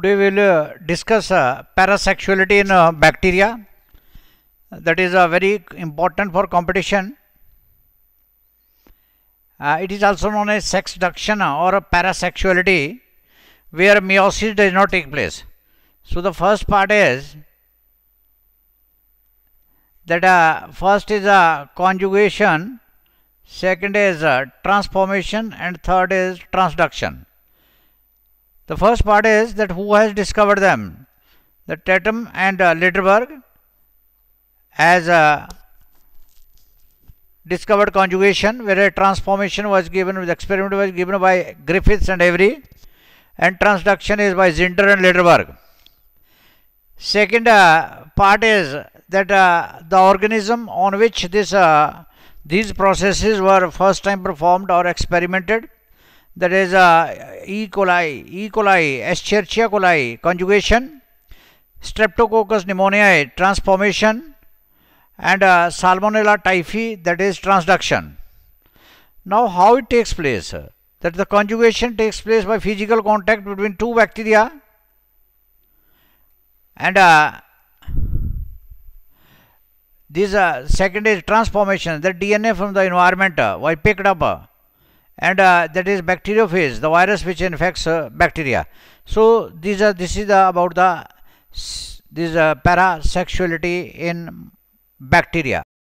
Today we will uh, discuss uh, parasexuality in uh, bacteria. That is uh, very important for competition. Uh, it is also known as sex duction or parasexuality where meiosis does not take place. So the first part is that uh, first is a conjugation, second is transformation and third is transduction. The first part is that who has discovered them? The Tatum and uh, Litterberg as uh, discovered conjugation where a transformation was given, the experiment was given by Griffiths and Avery and transduction is by Zinder and Lederberg. Second uh, part is that uh, the organism on which this, uh, these processes were first time performed or experimented that is uh, E. coli, E. coli, Escherichia coli conjugation, Streptococcus pneumoniae transformation, and uh, Salmonella typhi that is transduction. Now, how it takes place? That the conjugation takes place by physical contact between two bacteria and uh, this uh, second is transformation, the DNA from the environment uh, while picked up uh, and uh, that is bacteriophage the virus which infects uh, bacteria so these are this is the, about the this uh, parasexuality in bacteria